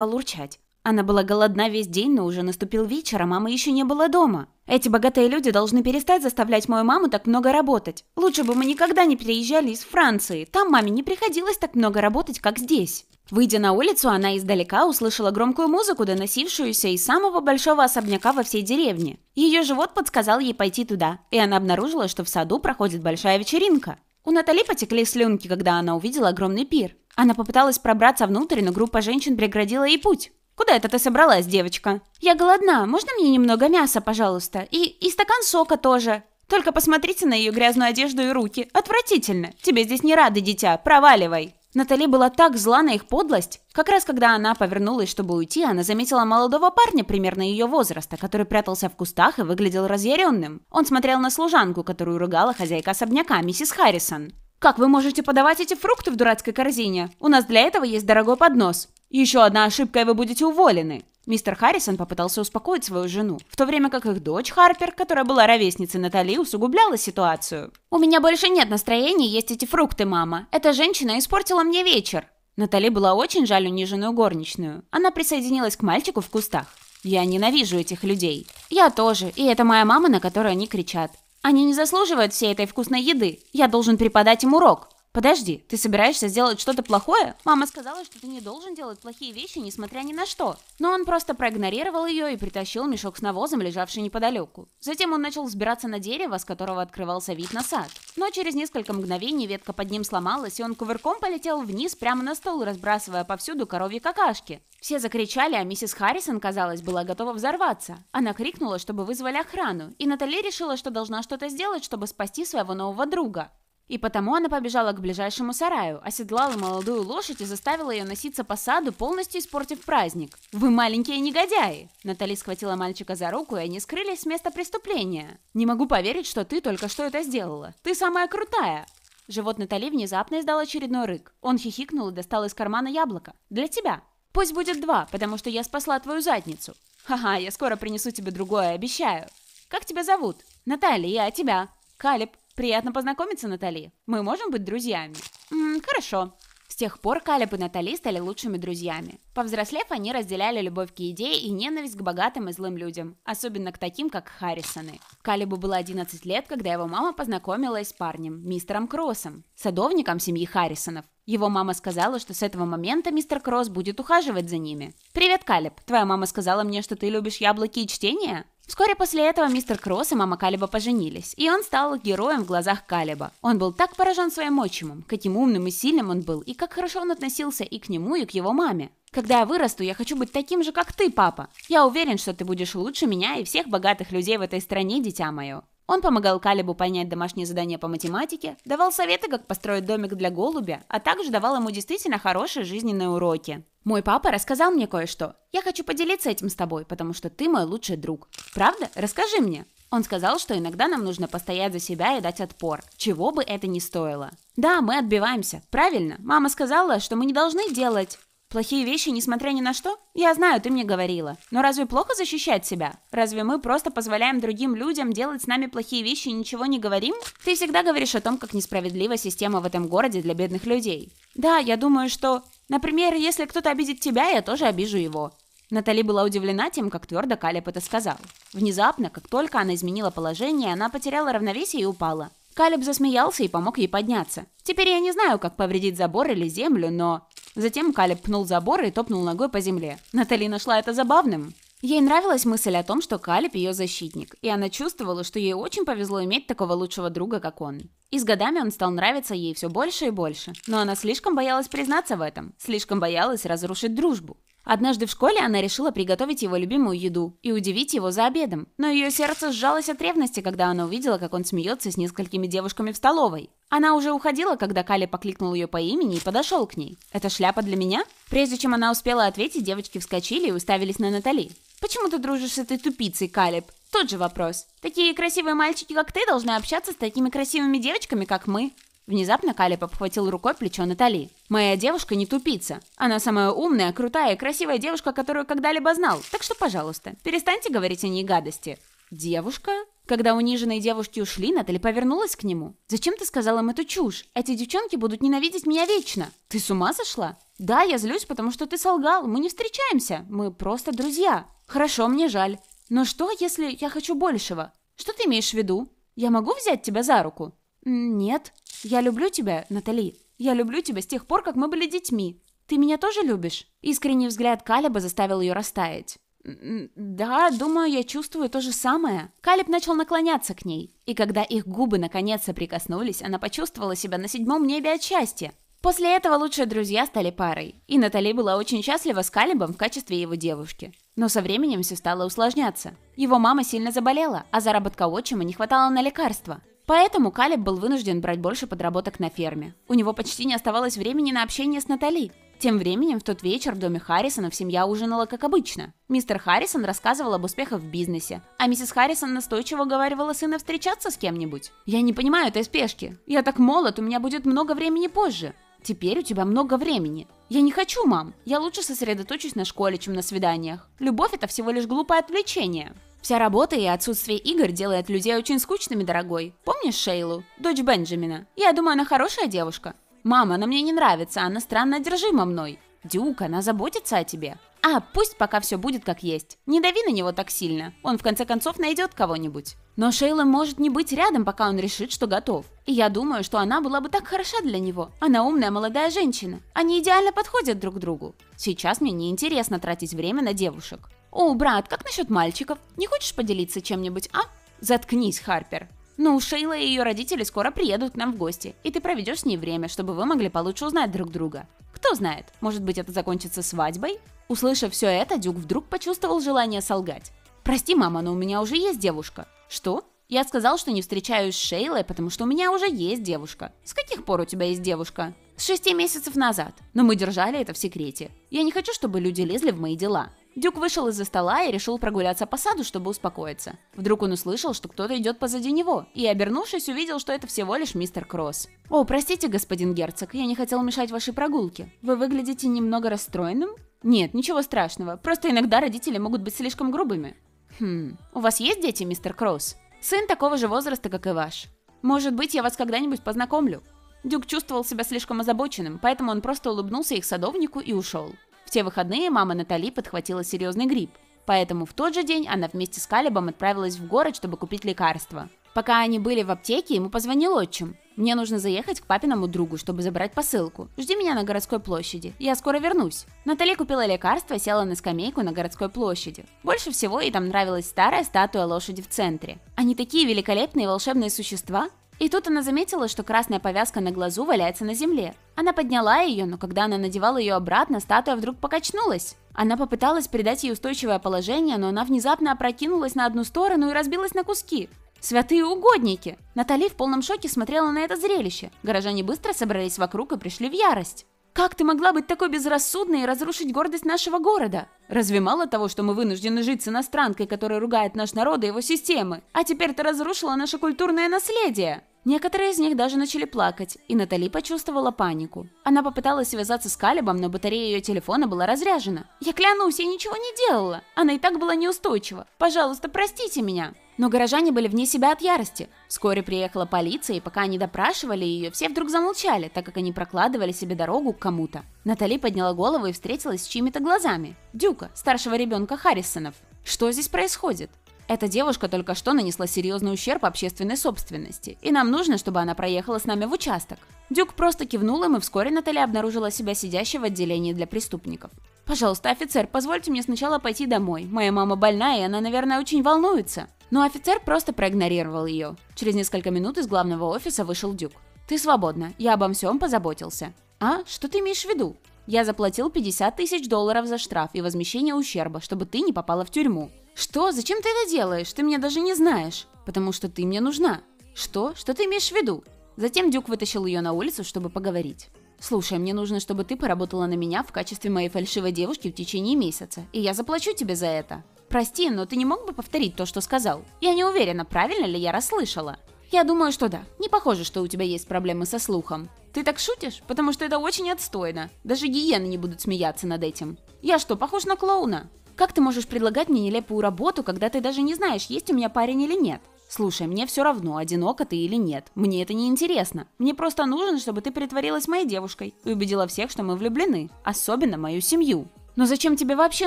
Лурчать. Она была голодна весь день, но уже наступил вечер, а мама еще не была дома. Эти богатые люди должны перестать заставлять мою маму так много работать. Лучше бы мы никогда не переезжали из Франции. Там маме не приходилось так много работать, как здесь. Выйдя на улицу, она издалека услышала громкую музыку, доносившуюся из самого большого особняка во всей деревне. Ее живот подсказал ей пойти туда, и она обнаружила, что в саду проходит большая вечеринка. У Натали потекли слюнки, когда она увидела огромный пир. Она попыталась пробраться внутрь, но группа женщин преградила ей путь. «Куда это ты собралась, девочка?» «Я голодна. Можно мне немного мяса, пожалуйста? И, и стакан сока тоже. Только посмотрите на ее грязную одежду и руки. Отвратительно. Тебе здесь не рады, дитя. Проваливай». Натали была так зла на их подлость. Как раз когда она повернулась, чтобы уйти, она заметила молодого парня примерно ее возраста, который прятался в кустах и выглядел разъяренным. Он смотрел на служанку, которую ругала хозяйка особняка, миссис Харрисон. «Как вы можете подавать эти фрукты в дурацкой корзине? У нас для этого есть дорогой поднос. Еще одна ошибка, и вы будете уволены!» Мистер Харрисон попытался успокоить свою жену, в то время как их дочь Харпер, которая была ровесницей Натали, усугубляла ситуацию. «У меня больше нет настроения есть эти фрукты, мама. Эта женщина испортила мне вечер!» Натали была очень жаль униженную горничную. Она присоединилась к мальчику в кустах. «Я ненавижу этих людей. Я тоже, и это моя мама, на которую они кричат. Они не заслуживают всей этой вкусной еды. Я должен преподать им урок. Подожди, ты собираешься сделать что-то плохое? Мама сказала, что ты не должен делать плохие вещи, несмотря ни на что. Но он просто проигнорировал ее и притащил мешок с навозом, лежавший неподалеку. Затем он начал взбираться на дерево, с которого открывался вид на сад. Но через несколько мгновений ветка под ним сломалась, и он кувырком полетел вниз прямо на стол, разбрасывая повсюду коровьи какашки. Все закричали, а миссис Харрисон, казалось, была готова взорваться. Она крикнула, чтобы вызвали охрану, и Натали решила, что должна что-то сделать, чтобы спасти своего нового друга. И потому она побежала к ближайшему сараю, оседлала молодую лошадь и заставила ее носиться по саду, полностью испортив праздник. «Вы маленькие негодяи!» Натали схватила мальчика за руку, и они скрылись с места преступления. «Не могу поверить, что ты только что это сделала. Ты самая крутая!» Живот Натали внезапно издал очередной рык. Он хихикнул и достал из кармана яблоко. «Для тебя!» «Пусть будет два, потому что я спасла твою задницу!» «Ха-ха, я скоро принесу тебе другое, обещаю!» «Как тебя зовут?» «Наталья, я тебя!» «Калиб!» «Приятно познакомиться, Натали. Мы можем быть друзьями?» М -м, «Хорошо». С тех пор Калеб и Натали стали лучшими друзьями. Повзрослев, они разделяли любовь к еде и ненависть к богатым и злым людям, особенно к таким, как Харрисоны. Калебу было 11 лет, когда его мама познакомилась с парнем, мистером Кроссом, садовником семьи Харрисонов. Его мама сказала, что с этого момента мистер Кросс будет ухаживать за ними. «Привет, Калеб. Твоя мама сказала мне, что ты любишь яблоки и чтение?» Вскоре после этого мистер Кросс и мама Калиба поженились, и он стал героем в глазах Калиба. Он был так поражен своим отчимом, каким умным и сильным он был, и как хорошо он относился и к нему, и к его маме. Когда я вырасту, я хочу быть таким же, как ты, папа. Я уверен, что ты будешь лучше меня и всех богатых людей в этой стране, дитя мое. Он помогал Калибу понять домашние задания по математике, давал советы, как построить домик для голубя, а также давал ему действительно хорошие жизненные уроки. Мой папа рассказал мне кое-что. Я хочу поделиться этим с тобой, потому что ты мой лучший друг. Правда? Расскажи мне. Он сказал, что иногда нам нужно постоять за себя и дать отпор, чего бы это ни стоило. Да, мы отбиваемся. Правильно. Мама сказала, что мы не должны делать Плохие вещи, несмотря ни на что? Я знаю, ты мне говорила. Но разве плохо защищать себя? Разве мы просто позволяем другим людям делать с нами плохие вещи и ничего не говорим? Ты всегда говоришь о том, как несправедлива система в этом городе для бедных людей. Да, я думаю, что... Например, если кто-то обидит тебя, я тоже обижу его. Натали была удивлена тем, как твердо Калеб это сказал. Внезапно, как только она изменила положение, она потеряла равновесие и упала. Калеб засмеялся и помог ей подняться. Теперь я не знаю, как повредить забор или землю, но... Затем Калеб пнул забор и топнул ногой по земле. Натали нашла это забавным. Ей нравилась мысль о том, что Калиб ее защитник, и она чувствовала, что ей очень повезло иметь такого лучшего друга, как он. И с годами он стал нравиться ей все больше и больше, но она слишком боялась признаться в этом, слишком боялась разрушить дружбу. Однажды в школе она решила приготовить его любимую еду и удивить его за обедом, но ее сердце сжалось от ревности, когда она увидела, как он смеется с несколькими девушками в столовой. Она уже уходила, когда Кали покликнул ее по имени и подошел к ней. «Это шляпа для меня?» Прежде чем она успела ответить, девочки вскочили и уставились на Натали. «Почему ты дружишь с этой тупицей, Калиб? Тот же вопрос. «Такие красивые мальчики, как ты, должны общаться с такими красивыми девочками, как мы». Внезапно Калиб обхватил рукой плечо Натали. «Моя девушка не тупица. Она самая умная, крутая и красивая девушка, которую когда-либо знал. Так что, пожалуйста, перестаньте говорить о ней гадости». «Девушка?» Когда униженные девушки ушли, Наталья повернулась к нему. «Зачем ты сказал им эту чушь? Эти девчонки будут ненавидеть меня вечно. Ты с ума сошла?» «Да, я злюсь, потому что ты солгал. Мы не встречаемся. Мы просто друзья. Хорошо, мне жаль. Но что, если я хочу большего? Что ты имеешь в виду? Я могу взять тебя за руку?» «Нет. Я люблю тебя, Натали. Я люблю тебя с тех пор, как мы были детьми. Ты меня тоже любишь?» Искренний взгляд Калиба заставил ее растаять. Да, думаю, я чувствую то же самое. Калиб начал наклоняться к ней, и когда их губы наконец соприкоснулись, она почувствовала себя на седьмом небе от счастья. После этого лучшие друзья стали парой, и Натали была очень счастлива с Калибом в качестве его девушки. Но со временем все стало усложняться. Его мама сильно заболела, а заработка отчима не хватало на лекарства. Поэтому Калиб был вынужден брать больше подработок на ферме. У него почти не оставалось времени на общение с Натали, тем временем в тот вечер в доме Харрисонов семья ужинала как обычно. Мистер Харрисон рассказывал об успехах в бизнесе, а миссис Харрисон настойчиво уговаривала сына встречаться с кем-нибудь. «Я не понимаю этой спешки. Я так молод, у меня будет много времени позже». «Теперь у тебя много времени», я не хочу, мам. Я лучше сосредоточусь на школе, чем на свиданиях. Любовь это всего лишь глупое отвлечение. Вся работа и отсутствие игр делает людей очень скучными, дорогой. Помнишь Шейлу, дочь Бенджамина? Я думаю, она хорошая девушка. «Мама, она мне не нравится, она странно одержима мной». «Дюк, она заботится о тебе». «А, пусть пока все будет как есть. Не дави на него так сильно. Он в конце концов найдет кого-нибудь». Но Шейла может не быть рядом, пока он решит, что готов. И я думаю, что она была бы так хороша для него. Она умная молодая женщина. Они идеально подходят друг другу. Сейчас мне неинтересно тратить время на девушек. «О, брат, как насчет мальчиков? Не хочешь поделиться чем-нибудь, а?» «Заткнись, Харпер», «Ну, Шейла и ее родители скоро приедут к нам в гости, и ты проведешь с ней время, чтобы вы могли получше узнать друг друга. Кто знает, может быть это закончится свадьбой?» Услышав все это, Дюк вдруг почувствовал желание солгать. «Прости, мама, но у меня уже есть девушка». «Что?» Я сказал, что не встречаюсь с Шейлой, потому что у меня уже есть девушка. С каких пор у тебя есть девушка? С шести месяцев назад. Но мы держали это в секрете. Я не хочу, чтобы люди лезли в мои дела. Дюк вышел из-за стола и решил прогуляться по саду, чтобы успокоиться. Вдруг он услышал, что кто-то идет позади него, и, обернувшись, увидел, что это всего лишь мистер Кросс. «О, простите, господин герцог, я не хотел мешать вашей прогулке. Вы выглядите немного расстроенным?» «Нет, ничего страшного, просто иногда родители могут быть слишком грубыми». «Хм, у вас есть дети, мистер Кросс?» «Сын такого же возраста, как и ваш. Может быть, я вас когда-нибудь познакомлю?» Дюк чувствовал себя слишком озабоченным, поэтому он просто улыбнулся их садовнику и ушел. В те выходные мама Натали подхватила серьезный грипп, поэтому в тот же день она вместе с Калибом отправилась в город, чтобы купить лекарства. Пока они были в аптеке, ему позвонил отчим. «Мне нужно заехать к папиному другу, чтобы забрать посылку. Жди меня на городской площади. Я скоро вернусь». Натали купила лекарство, села на скамейку на городской площади. Больше всего ей там нравилась старая статуя лошади в центре. Они такие великолепные волшебные существа. И тут она заметила, что красная повязка на глазу валяется на земле. Она подняла ее, но когда она надевала ее обратно, статуя вдруг покачнулась. Она попыталась придать ей устойчивое положение, но она внезапно опрокинулась на одну сторону и разбилась на куски. Святые угодники! Натали в полном шоке смотрела на это зрелище. Горожане быстро собрались вокруг и пришли в ярость. Как ты могла быть такой безрассудной и разрушить гордость нашего города? Разве мало того, что мы вынуждены жить с иностранкой, которая ругает наш народ и его системы? А теперь ты разрушила наше культурное наследие!» Некоторые из них даже начали плакать, и Натали почувствовала панику. Она попыталась связаться с Калибом, но батарея ее телефона была разряжена. «Я клянусь, я ничего не делала! Она и так была неустойчива! Пожалуйста, простите меня!» Но горожане были вне себя от ярости. Вскоре приехала полиция, и пока они допрашивали ее, все вдруг замолчали, так как они прокладывали себе дорогу к кому-то. Натали подняла голову и встретилась с чьими-то глазами. Дюка, старшего ребенка Харрисонов. Что здесь происходит? Эта девушка только что нанесла серьезный ущерб общественной собственности, и нам нужно, чтобы она проехала с нами в участок. Дюк просто кивнул им, и вскоре Наталья обнаружила себя сидящей в отделении для преступников. «Пожалуйста, офицер, позвольте мне сначала пойти домой. Моя мама больна, и она, наверное, очень волнуется». Но офицер просто проигнорировал ее. Через несколько минут из главного офиса вышел Дюк. «Ты свободна, я обо всем позаботился». «А? Что ты имеешь в виду?» «Я заплатил 50 тысяч долларов за штраф и возмещение ущерба, чтобы ты не попала в тюрьму». «Что? Зачем ты это делаешь? Ты меня даже не знаешь». «Потому что ты мне нужна». «Что? Что ты имеешь в виду?» Затем Дюк вытащил ее на улицу, чтобы поговорить. «Слушай, мне нужно, чтобы ты поработала на меня в качестве моей фальшивой девушки в течение месяца, и я заплачу тебе за это». Прости, но ты не мог бы повторить то, что сказал? Я не уверена, правильно ли я расслышала. Я думаю, что да. Не похоже, что у тебя есть проблемы со слухом. Ты так шутишь? Потому что это очень отстойно. Даже гиены не будут смеяться над этим. Я что, похож на клоуна? Как ты можешь предлагать мне нелепую работу, когда ты даже не знаешь, есть у меня парень или нет? Слушай, мне все равно, одиноко ты или нет. Мне это не интересно. Мне просто нужно, чтобы ты притворилась моей девушкой и убедила всех, что мы влюблены. Особенно мою семью. Но зачем тебе вообще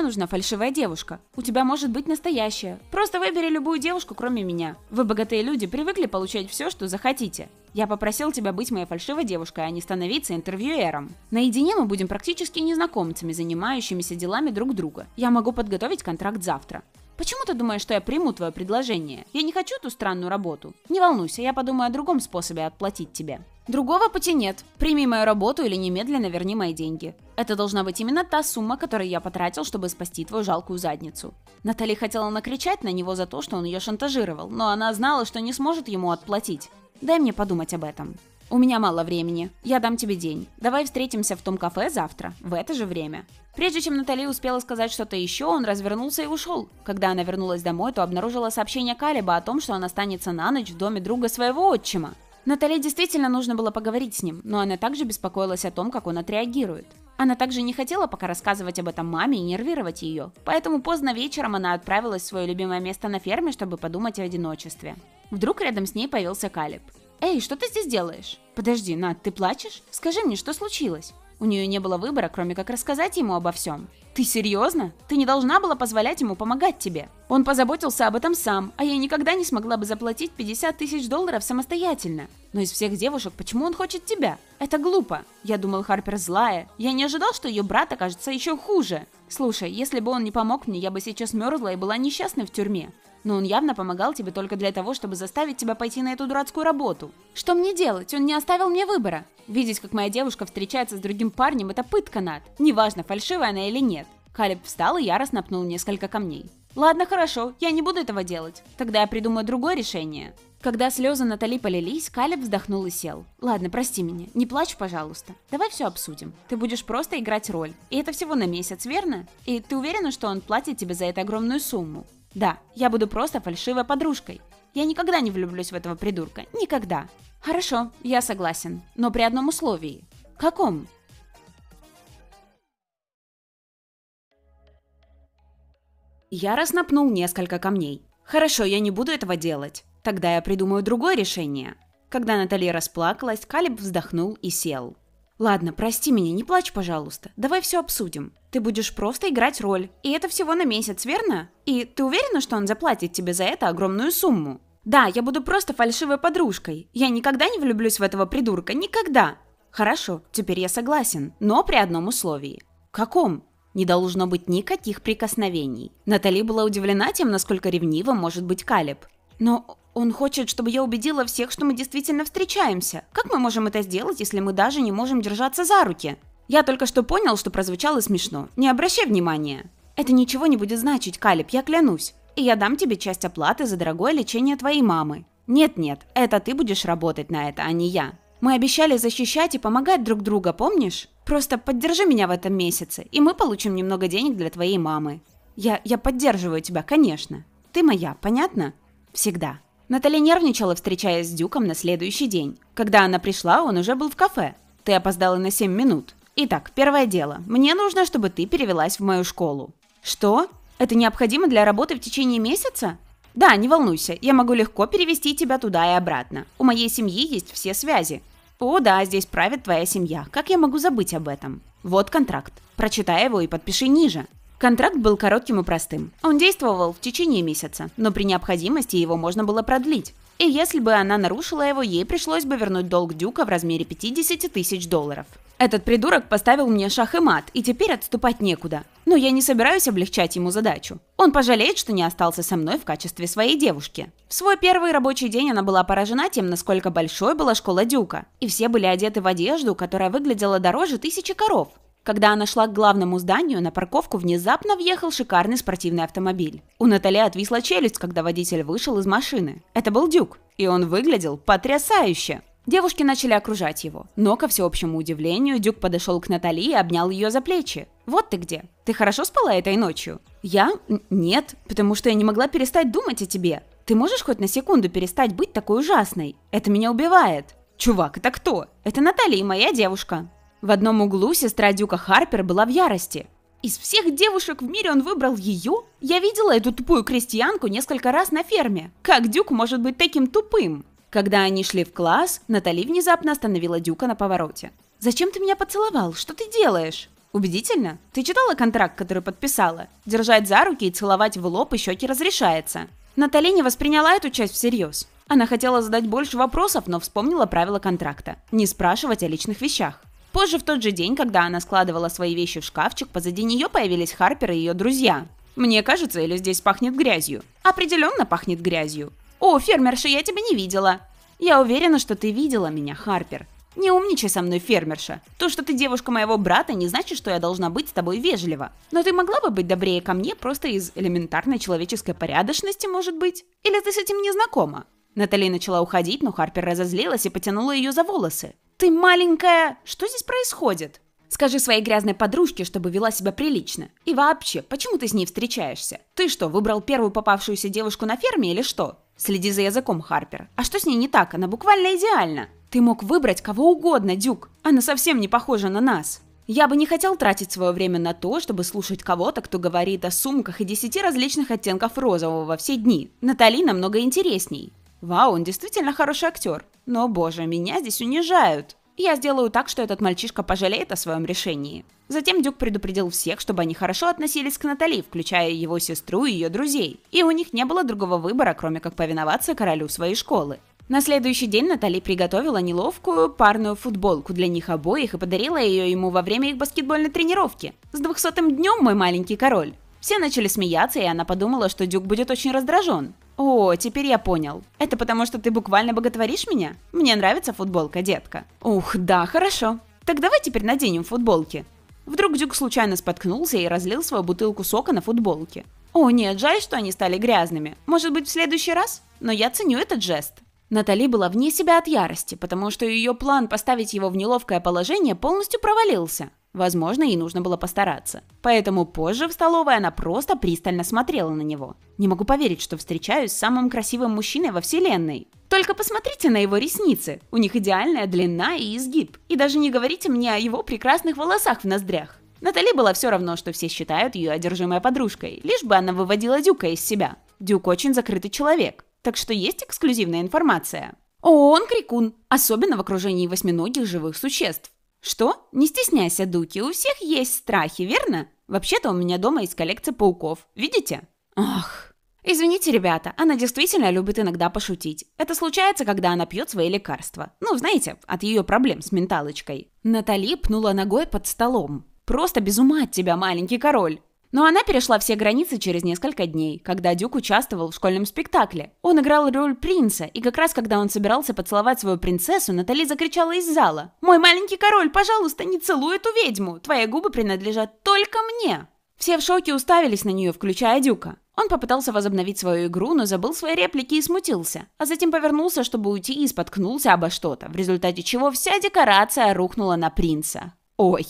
нужна фальшивая девушка? У тебя может быть настоящая. Просто выбери любую девушку, кроме меня. Вы, богатые люди, привыкли получать все, что захотите. Я попросил тебя быть моей фальшивой девушкой, а не становиться интервьюером. Наедине мы будем практически незнакомцами, занимающимися делами друг друга. Я могу подготовить контракт завтра. Почему ты думаешь, что я приму твое предложение? Я не хочу ту странную работу. Не волнуйся, я подумаю о другом способе отплатить тебе. Другого пути нет. Прими мою работу или немедленно верни мои деньги. Это должна быть именно та сумма, которую я потратил, чтобы спасти твою жалкую задницу. Натали хотела накричать на него за то, что он ее шантажировал, но она знала, что не сможет ему отплатить. Дай мне подумать об этом. У меня мало времени. Я дам тебе день. Давай встретимся в том кафе завтра, в это же время. Прежде чем Натали успела сказать что-то еще, он развернулся и ушел. Когда она вернулась домой, то обнаружила сообщение Калиба о том, что она останется на ночь в доме друга своего отчима. Натали действительно нужно было поговорить с ним, но она также беспокоилась о том, как он отреагирует. Она также не хотела пока рассказывать об этом маме и нервировать ее, поэтому поздно вечером она отправилась в свое любимое место на ферме, чтобы подумать о одиночестве. Вдруг рядом с ней появился Калиб. «Эй, что ты здесь делаешь?» «Подожди, Над, ты плачешь? Скажи мне, что случилось?» У нее не было выбора, кроме как рассказать ему обо всем. Ты серьезно? Ты не должна была позволять ему помогать тебе. Он позаботился об этом сам, а я никогда не смогла бы заплатить 50 тысяч долларов самостоятельно. Но из всех девушек, почему он хочет тебя? Это глупо. Я думал, Харпер злая. Я не ожидал, что ее брат окажется еще хуже. Слушай, если бы он не помог мне, я бы сейчас мерзла и была несчастна в тюрьме но он явно помогал тебе только для того, чтобы заставить тебя пойти на эту дурацкую работу. Что мне делать? Он не оставил мне выбора. Видеть, как моя девушка встречается с другим парнем, это пытка, Над. Неважно, фальшивая она или нет. Калеб встал и яростно пнул несколько камней. «Ладно, хорошо, я не буду этого делать. Тогда я придумаю другое решение». Когда слезы Натали полились, Калеб вздохнул и сел. «Ладно, прости меня. Не плачь, пожалуйста. Давай все обсудим. Ты будешь просто играть роль. И это всего на месяц, верно? И ты уверена, что он платит тебе за это огромную сумму?» Да, я буду просто фальшивой подружкой. Я никогда не влюблюсь в этого придурка. Никогда. Хорошо, я согласен. Но при одном условии. Каком? Я напнул несколько камней. Хорошо, я не буду этого делать. Тогда я придумаю другое решение. Когда Натали расплакалась, Калиб вздохнул и сел. Ладно, прости меня, не плачь, пожалуйста. Давай все обсудим. Ты будешь просто играть роль. И это всего на месяц, верно? И ты уверена, что он заплатит тебе за это огромную сумму? Да, я буду просто фальшивой подружкой. Я никогда не влюблюсь в этого придурка, никогда. Хорошо, теперь я согласен, но при одном условии. Каком? Не должно быть никаких прикосновений. Натали была удивлена тем, насколько ревнива может быть Калиб. Но он хочет, чтобы я убедила всех, что мы действительно встречаемся. Как мы можем это сделать, если мы даже не можем держаться за руки? Я только что понял, что прозвучало смешно. Не обращай внимания. Это ничего не будет значить, Калиб, я клянусь. И я дам тебе часть оплаты за дорогое лечение твоей мамы. Нет-нет, это ты будешь работать на это, а не я. Мы обещали защищать и помогать друг друга, помнишь? Просто поддержи меня в этом месяце, и мы получим немного денег для твоей мамы. Я, я поддерживаю тебя, конечно. Ты моя, понятно? Всегда. Натали нервничала, встречаясь с Дюком на следующий день. Когда она пришла, он уже был в кафе. «Ты опоздала на 7 минут». «Итак, первое дело. Мне нужно, чтобы ты перевелась в мою школу». «Что? Это необходимо для работы в течение месяца?» «Да, не волнуйся, я могу легко перевести тебя туда и обратно. У моей семьи есть все связи». «О, да, здесь правит твоя семья. Как я могу забыть об этом?» «Вот контракт. Прочитай его и подпиши ниже. Контракт был коротким и простым. Он действовал в течение месяца, но при необходимости его можно было продлить. И если бы она нарушила его, ей пришлось бы вернуть долг Дюка в размере 50 тысяч долларов. Этот придурок поставил мне шах и мат, и теперь отступать некуда. Но я не собираюсь облегчать ему задачу. Он пожалеет, что не остался со мной в качестве своей девушки. В свой первый рабочий день она была поражена тем, насколько большой была школа Дюка. И все были одеты в одежду, которая выглядела дороже тысячи коров. Когда она шла к главному зданию, на парковку внезапно въехал шикарный спортивный автомобиль. У Натали отвисла челюсть, когда водитель вышел из машины. Это был Дюк, и он выглядел потрясающе. Девушки начали окружать его, но, ко всеобщему удивлению, Дюк подошел к Натали и обнял ее за плечи. «Вот ты где! Ты хорошо спала этой ночью?» «Я? Нет, потому что я не могла перестать думать о тебе. Ты можешь хоть на секунду перестать быть такой ужасной? Это меня убивает!» «Чувак, это кто? Это Наталья и моя девушка!» В одном углу сестра Дюка Харпер была в ярости. Из всех девушек в мире он выбрал ее? Я видела эту тупую крестьянку несколько раз на ферме. Как Дюк может быть таким тупым? Когда они шли в класс, Натали внезапно остановила Дюка на повороте. «Зачем ты меня поцеловал? Что ты делаешь?» «Убедительно? Ты читала контракт, который подписала? Держать за руки и целовать в лоб и щеки разрешается». Натали не восприняла эту часть всерьез. Она хотела задать больше вопросов, но вспомнила правила контракта – не спрашивать о личных вещах. Позже в тот же день, когда она складывала свои вещи в шкафчик, позади нее появились Харпер и ее друзья. «Мне кажется, или здесь пахнет грязью?» «Определенно пахнет грязью». «О, фермерша, я тебя не видела!» «Я уверена, что ты видела меня, Харпер». «Не умничай со мной, фермерша. То, что ты девушка моего брата, не значит, что я должна быть с тобой вежлива. Но ты могла бы быть добрее ко мне просто из элементарной человеческой порядочности, может быть? Или ты с этим не знакома?» Натали начала уходить, но Харпер разозлилась и потянула ее за волосы ты маленькая... Что здесь происходит? Скажи своей грязной подружке, чтобы вела себя прилично. И вообще, почему ты с ней встречаешься? Ты что, выбрал первую попавшуюся девушку на ферме или что? Следи за языком, Харпер. А что с ней не так? Она буквально идеальна. Ты мог выбрать кого угодно, Дюк. Она совсем не похожа на нас. Я бы не хотел тратить свое время на то, чтобы слушать кого-то, кто говорит о сумках и десяти различных оттенков розового во все дни. Натали намного интересней. Вау, он действительно хороший актер. Но, боже, меня здесь унижают. Я сделаю так, что этот мальчишка пожалеет о своем решении. Затем Дюк предупредил всех, чтобы они хорошо относились к Натали, включая его сестру и ее друзей. И у них не было другого выбора, кроме как повиноваться королю своей школы. На следующий день Натали приготовила неловкую парную футболку для них обоих и подарила ее ему во время их баскетбольной тренировки. «С двухсотым днем, мой маленький король!» Все начали смеяться, и она подумала, что Дюк будет очень раздражен. О, теперь я понял. Это потому, что ты буквально боготворишь меня? Мне нравится футболка, детка. Ух, да, хорошо. Так давай теперь наденем футболки. Вдруг Дюк случайно споткнулся и разлил свою бутылку сока на футболке. О, нет, жаль, что они стали грязными. Может быть, в следующий раз? Но я ценю этот жест. Натали была вне себя от ярости, потому что ее план поставить его в неловкое положение полностью провалился. Возможно, ей нужно было постараться. Поэтому позже в столовой она просто пристально смотрела на него. Не могу поверить, что встречаюсь с самым красивым мужчиной во вселенной. Только посмотрите на его ресницы. У них идеальная длина и изгиб. И даже не говорите мне о его прекрасных волосах в ноздрях. Натали было все равно, что все считают ее одержимой подружкой, лишь бы она выводила Дюка из себя. Дюк очень закрытый человек, так что есть эксклюзивная информация. О, он крикун, особенно в окружении восьминогих живых существ. «Что? Не стесняйся, Дуки, у всех есть страхи, верно? Вообще-то у меня дома есть коллекция пауков, видите?» «Ах!» «Извините, ребята, она действительно любит иногда пошутить. Это случается, когда она пьет свои лекарства. Ну, знаете, от ее проблем с менталочкой». Натали пнула ногой под столом. «Просто без ума от тебя, маленький король!» Но она перешла все границы через несколько дней, когда Дюк участвовал в школьном спектакле. Он играл роль принца, и как раз когда он собирался поцеловать свою принцессу, Натали закричала из зала. «Мой маленький король, пожалуйста, не целуй эту ведьму! Твои губы принадлежат только мне!» Все в шоке уставились на нее, включая Дюка. Он попытался возобновить свою игру, но забыл свои реплики и смутился, а затем повернулся, чтобы уйти и споткнулся обо что-то, в результате чего вся декорация рухнула на принца. Ой.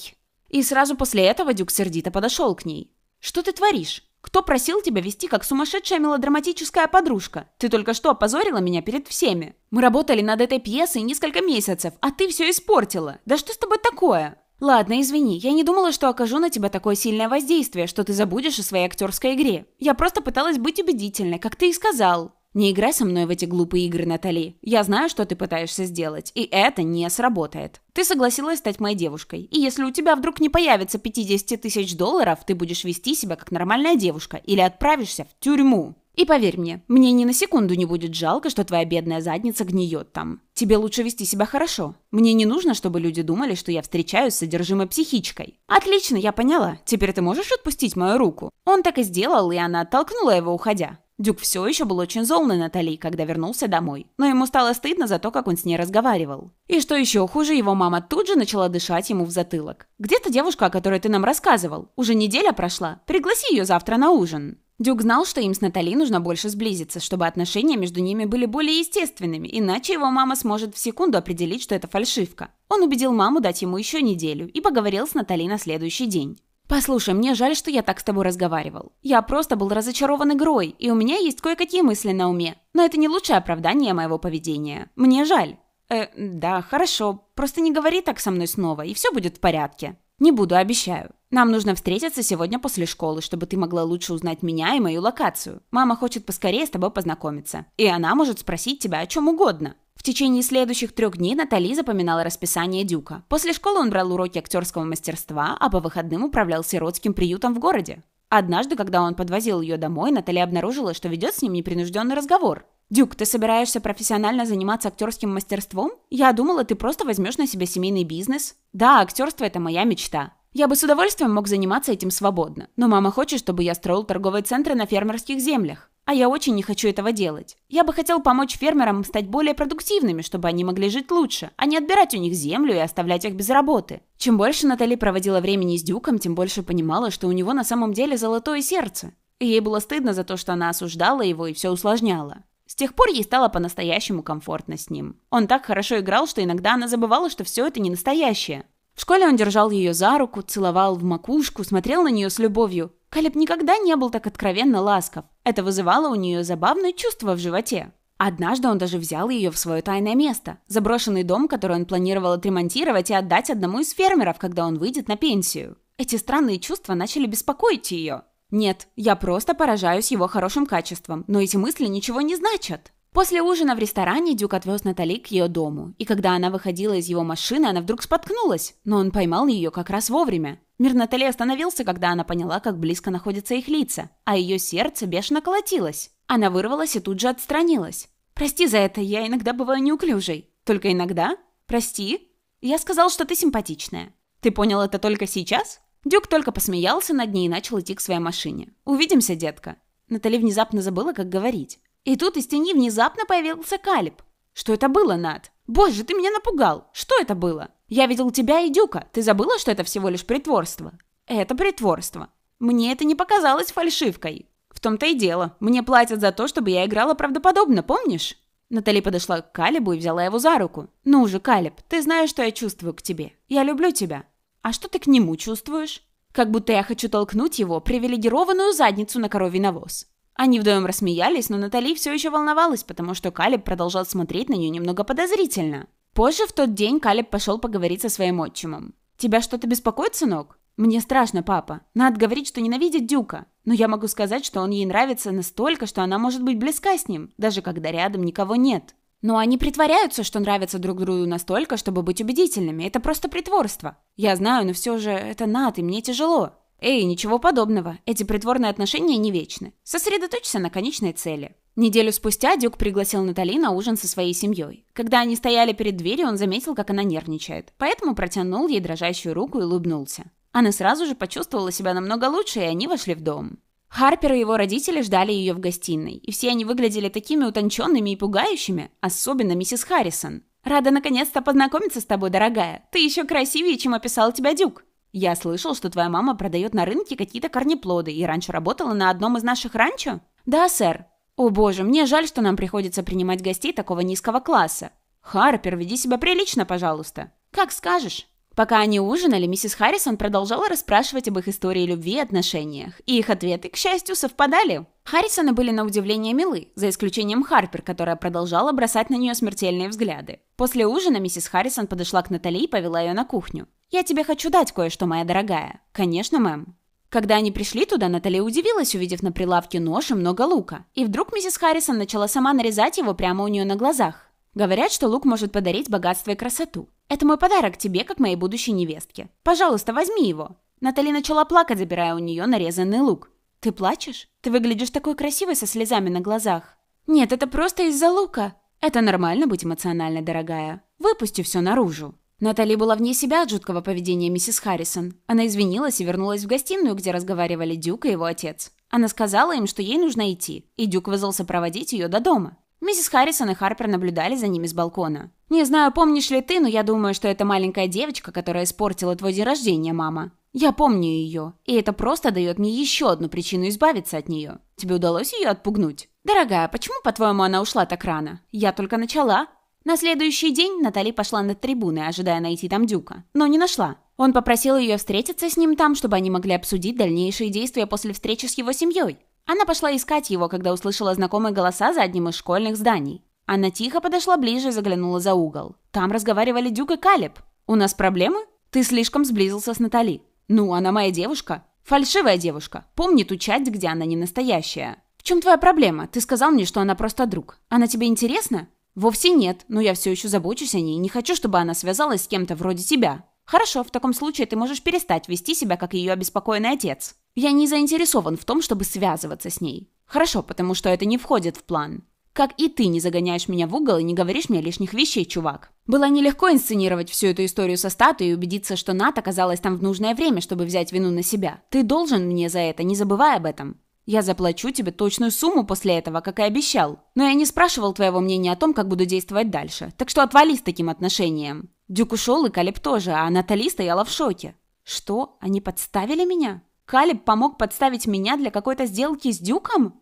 И сразу после этого Дюк сердито подошел к ней. «Что ты творишь? Кто просил тебя вести как сумасшедшая мелодраматическая подружка? Ты только что опозорила меня перед всеми. Мы работали над этой пьесой несколько месяцев, а ты все испортила. Да что с тобой такое?» «Ладно, извини, я не думала, что окажу на тебя такое сильное воздействие, что ты забудешь о своей актерской игре. Я просто пыталась быть убедительной, как ты и сказал». Не играй со мной в эти глупые игры, Натали. Я знаю, что ты пытаешься сделать, и это не сработает. Ты согласилась стать моей девушкой, и если у тебя вдруг не появится 50 тысяч долларов, ты будешь вести себя как нормальная девушка или отправишься в тюрьму. И поверь мне, мне ни на секунду не будет жалко, что твоя бедная задница гниет там. Тебе лучше вести себя хорошо. Мне не нужно, чтобы люди думали, что я встречаюсь с содержимой психичкой. Отлично, я поняла. Теперь ты можешь отпустить мою руку? Он так и сделал, и она оттолкнула его, уходя. Дюк все еще был очень зол на Натали, когда вернулся домой, но ему стало стыдно за то, как он с ней разговаривал. И что еще хуже, его мама тут же начала дышать ему в затылок. «Где то девушка, о которой ты нам рассказывал? Уже неделя прошла. Пригласи ее завтра на ужин». Дюк знал, что им с Натали нужно больше сблизиться, чтобы отношения между ними были более естественными, иначе его мама сможет в секунду определить, что это фальшивка. Он убедил маму дать ему еще неделю и поговорил с Натали на следующий день. «Послушай, мне жаль, что я так с тобой разговаривал. Я просто был разочарован игрой, и у меня есть кое-какие мысли на уме. Но это не лучшее оправдание моего поведения. Мне жаль». «Э, да, хорошо. Просто не говори так со мной снова, и все будет в порядке». «Не буду, обещаю. Нам нужно встретиться сегодня после школы, чтобы ты могла лучше узнать меня и мою локацию. Мама хочет поскорее с тобой познакомиться. И она может спросить тебя о чем угодно. В течение следующих трех дней Натали запоминала расписание Дюка. После школы он брал уроки актерского мастерства, а по выходным управлял сиротским приютом в городе. Однажды, когда он подвозил ее домой, Натали обнаружила, что ведет с ним непринужденный разговор. «Дюк, ты собираешься профессионально заниматься актерским мастерством? Я думала, ты просто возьмешь на себя семейный бизнес». «Да, актерство – это моя мечта. Я бы с удовольствием мог заниматься этим свободно, но мама хочет, чтобы я строил торговые центры на фермерских землях. А я очень не хочу этого делать. Я бы хотел помочь фермерам стать более продуктивными, чтобы они могли жить лучше, а не отбирать у них землю и оставлять их без работы. Чем больше Натали проводила времени с Дюком, тем больше понимала, что у него на самом деле золотое сердце. И ей было стыдно за то, что она осуждала его и все усложняла. С тех пор ей стало по-настоящему комфортно с ним. Он так хорошо играл, что иногда она забывала, что все это не настоящее. В школе он держал ее за руку, целовал в макушку, смотрел на нее с любовью. Калеб никогда не был так откровенно ласков. Это вызывало у нее забавное чувство в животе. Однажды он даже взял ее в свое тайное место. Заброшенный дом, который он планировал отремонтировать и отдать одному из фермеров, когда он выйдет на пенсию. Эти странные чувства начали беспокоить ее. Нет, я просто поражаюсь его хорошим качеством, но эти мысли ничего не значат. После ужина в ресторане Дюк отвез Натали к ее дому, и когда она выходила из его машины, она вдруг споткнулась, но он поймал ее как раз вовремя. Мир Натали остановился, когда она поняла, как близко находятся их лица, а ее сердце бешено колотилось. Она вырвалась и тут же отстранилась. «Прости за это, я иногда бываю неуклюжей. Только иногда? Прости? Я сказал, что ты симпатичная. Ты понял это только сейчас?» Дюк только посмеялся над ней и начал идти к своей машине. «Увидимся, детка». Натали внезапно забыла, как говорить. И тут из тени внезапно появился Калиб. «Что это было, Над?» «Боже, ты меня напугал! Что это было? Я видел тебя и Дюка. Ты забыла, что это всего лишь притворство?» «Это притворство. Мне это не показалось фальшивкой. В том-то и дело. Мне платят за то, чтобы я играла правдоподобно, помнишь?» Натали подошла к Калибу и взяла его за руку. «Ну же, Калиб, ты знаешь, что я чувствую к тебе. Я люблю тебя. А что ты к нему чувствуешь?» «Как будто я хочу толкнуть его привилегированную задницу на коровий навоз. Они вдвоем рассмеялись, но Натали все еще волновалась, потому что Калиб продолжал смотреть на нее немного подозрительно. Позже в тот день Калиб пошел поговорить со своим отчимом. «Тебя что-то беспокоит, сынок?» «Мне страшно, папа. Над говорит, что ненавидит Дюка. Но я могу сказать, что он ей нравится настолько, что она может быть близка с ним, даже когда рядом никого нет. Но они притворяются, что нравятся друг другу настолько, чтобы быть убедительными. Это просто притворство. Я знаю, но все же это Над, и мне тяжело. Эй, ничего подобного. Эти притворные отношения не вечны. Сосредоточься на конечной цели. Неделю спустя Дюк пригласил Натали на ужин со своей семьей. Когда они стояли перед дверью, он заметил, как она нервничает, поэтому протянул ей дрожащую руку и улыбнулся. Она сразу же почувствовала себя намного лучше, и они вошли в дом. Харпер и его родители ждали ее в гостиной, и все они выглядели такими утонченными и пугающими, особенно миссис Харрисон. «Рада наконец-то познакомиться с тобой, дорогая. Ты еще красивее, чем описал тебя Дюк», «Я слышал, что твоя мама продает на рынке какие-то корнеплоды и раньше работала на одном из наших ранчо?» «Да, сэр». «О боже, мне жаль, что нам приходится принимать гостей такого низкого класса». «Харпер, веди себя прилично, пожалуйста». «Как скажешь». Пока они ужинали, миссис Харрисон продолжала расспрашивать об их истории любви и отношениях, и их ответы, к счастью, совпадали. Харрисоны были на удивление милы, за исключением Харпер, которая продолжала бросать на нее смертельные взгляды. После ужина миссис Харрисон подошла к Натали и повела ее на кухню. «Я тебе хочу дать кое-что, моя дорогая». «Конечно, мэм». Когда они пришли туда, Натали удивилась, увидев на прилавке нож и много лука. И вдруг миссис Харрисон начала сама нарезать его прямо у нее на глазах. Говорят, что лук может подарить богатство и красоту. «Это мой подарок тебе, как моей будущей невестке. Пожалуйста, возьми его». Натали начала плакать, забирая у нее нарезанный лук. «Ты плачешь? Ты выглядишь такой красивой со слезами на глазах». «Нет, это просто из-за лука». «Это нормально быть эмоциональной, дорогая. Выпусти все наружу». Натали была вне себя от жуткого поведения миссис Харрисон. Она извинилась и вернулась в гостиную, где разговаривали Дюк и его отец. Она сказала им, что ей нужно идти, и Дюк вызвался проводить ее до дома. Миссис Харрисон и Харпер наблюдали за ними с балкона. «Не знаю, помнишь ли ты, но я думаю, что это маленькая девочка, которая испортила твой день рождения, мама. Я помню ее, и это просто дает мне еще одну причину избавиться от нее. Тебе удалось ее отпугнуть? Дорогая, почему, по-твоему, она ушла так рано? Я только начала». На следующий день Натали пошла на трибуны, ожидая найти там Дюка, но не нашла. Он попросил ее встретиться с ним там, чтобы они могли обсудить дальнейшие действия после встречи с его семьей. Она пошла искать его, когда услышала знакомые голоса за одним из школьных зданий. Она тихо подошла ближе и заглянула за угол. Там разговаривали Дюк и Калиб. «У нас проблемы? Ты слишком сблизился с Натали». «Ну, она моя девушка. Фальшивая девушка. Помни ту часть, где она не настоящая». «В чем твоя проблема? Ты сказал мне, что она просто друг. Она тебе интересна?» «Вовсе нет, но я все еще забочусь о ней и не хочу, чтобы она связалась с кем-то вроде тебя». «Хорошо, в таком случае ты можешь перестать вести себя, как ее обеспокоенный отец. Я не заинтересован в том, чтобы связываться с ней. Хорошо, потому что это не входит в план. Как и ты не загоняешь меня в угол и не говоришь мне лишних вещей, чувак. Было нелегко инсценировать всю эту историю со статуей и убедиться, что Нат оказалась там в нужное время, чтобы взять вину на себя. Ты должен мне за это, не забывай об этом. Я заплачу тебе точную сумму после этого, как и обещал. Но я не спрашивал твоего мнения о том, как буду действовать дальше. Так что отвали с таким отношением. Дюк ушел, и Калиб тоже, а Натали стояла в шоке. «Что? Они подставили меня? Калиб помог подставить меня для какой-то сделки с Дюком?»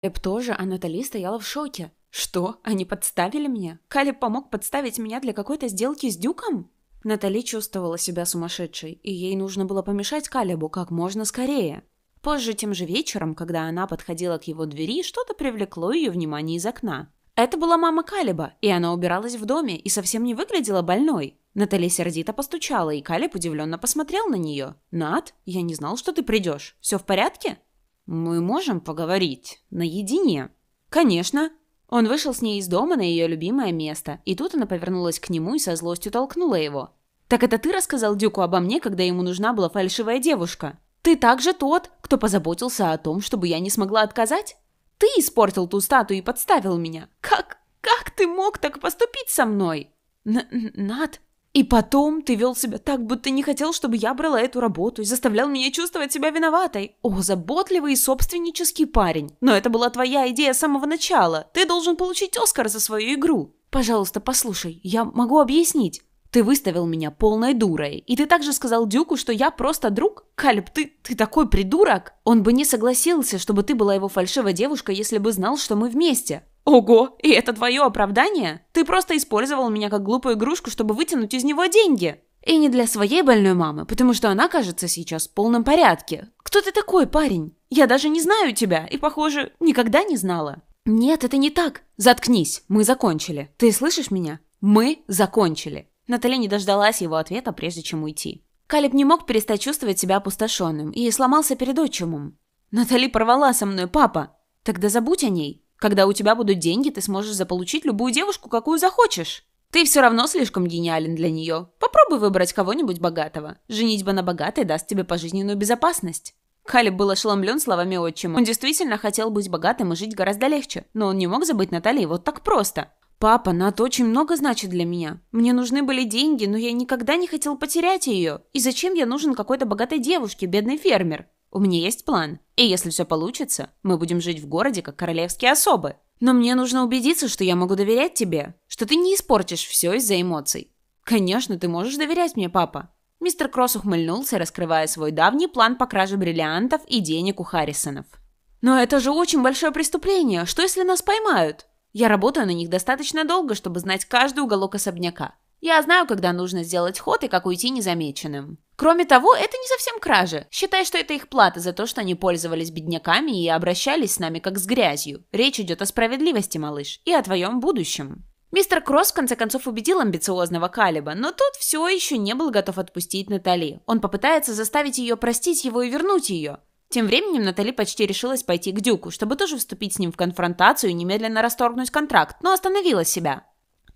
Эб тоже, а Натали стояла в шоке. «Что? Они подставили меня? Калиб помог подставить меня для какой-то сделки с Дюком?» Натали чувствовала себя сумасшедшей, и ей нужно было помешать Калибу как можно скорее. Позже тем же вечером, когда она подходила к его двери, что-то привлекло ее внимание из окна. Это была мама Калиба, и она убиралась в доме и совсем не выглядела больной. Натали сердито постучала, и Калиб удивленно посмотрел на нее. «Над, я не знал, что ты придешь. Все в порядке?» «Мы можем поговорить. Наедине». «Конечно». Он вышел с ней из дома на ее любимое место, и тут она повернулась к нему и со злостью толкнула его. «Так это ты рассказал Дюку обо мне, когда ему нужна была фальшивая девушка?» Ты также тот, кто позаботился о том, чтобы я не смогла отказать? Ты испортил ту статую и подставил меня. Как... как ты мог так поступить со мной? Н Над... И потом ты вел себя так, будто не хотел, чтобы я брала эту работу и заставлял меня чувствовать себя виноватой. О, заботливый и собственнический парень. Но это была твоя идея с самого начала. Ты должен получить Оскар за свою игру. Пожалуйста, послушай, я могу объяснить. Ты выставил меня полной дурой. И ты также сказал Дюку, что я просто друг? Кальп, ты, ты такой придурок! Он бы не согласился, чтобы ты была его фальшивая девушка, если бы знал, что мы вместе. Ого, и это твое оправдание? Ты просто использовал меня как глупую игрушку, чтобы вытянуть из него деньги. И не для своей больной мамы, потому что она, кажется, сейчас в полном порядке. Кто ты такой, парень? Я даже не знаю тебя, и, похоже, никогда не знала. Нет, это не так. Заткнись, мы закончили. Ты слышишь меня? Мы закончили. Натали не дождалась его ответа, прежде чем уйти. Калиб не мог перестать чувствовать себя опустошенным и сломался перед отчимом. «Натали порвала со мной, папа!» «Тогда забудь о ней. Когда у тебя будут деньги, ты сможешь заполучить любую девушку, какую захочешь. Ты все равно слишком гениален для нее. Попробуй выбрать кого-нибудь богатого. Женитьба на богатой даст тебе пожизненную безопасность». Калиб был ошеломлен словами отчима. Он действительно хотел быть богатым и жить гораздо легче, но он не мог забыть Натали вот так просто. «Папа, Ната очень много значит для меня. Мне нужны были деньги, но я никогда не хотел потерять ее. И зачем я нужен какой-то богатой девушке, бедный фермер? У меня есть план. И если все получится, мы будем жить в городе, как королевские особы. Но мне нужно убедиться, что я могу доверять тебе, что ты не испортишь все из-за эмоций». «Конечно, ты можешь доверять мне, папа». Мистер Кросс ухмыльнулся, раскрывая свой давний план по краже бриллиантов и денег у Харрисонов. «Но это же очень большое преступление. Что, если нас поймают?» Я работаю на них достаточно долго, чтобы знать каждый уголок особняка. Я знаю, когда нужно сделать ход и как уйти незамеченным. Кроме того, это не совсем кража. Считай, что это их плата за то, что они пользовались бедняками и обращались с нами как с грязью. Речь идет о справедливости, малыш, и о твоем будущем. Мистер Кросс в конце концов убедил амбициозного Калиба, но тот все еще не был готов отпустить Натали. Он попытается заставить ее простить его и вернуть ее. Тем временем Натали почти решилась пойти к Дюку, чтобы тоже вступить с ним в конфронтацию и немедленно расторгнуть контракт, но остановила себя.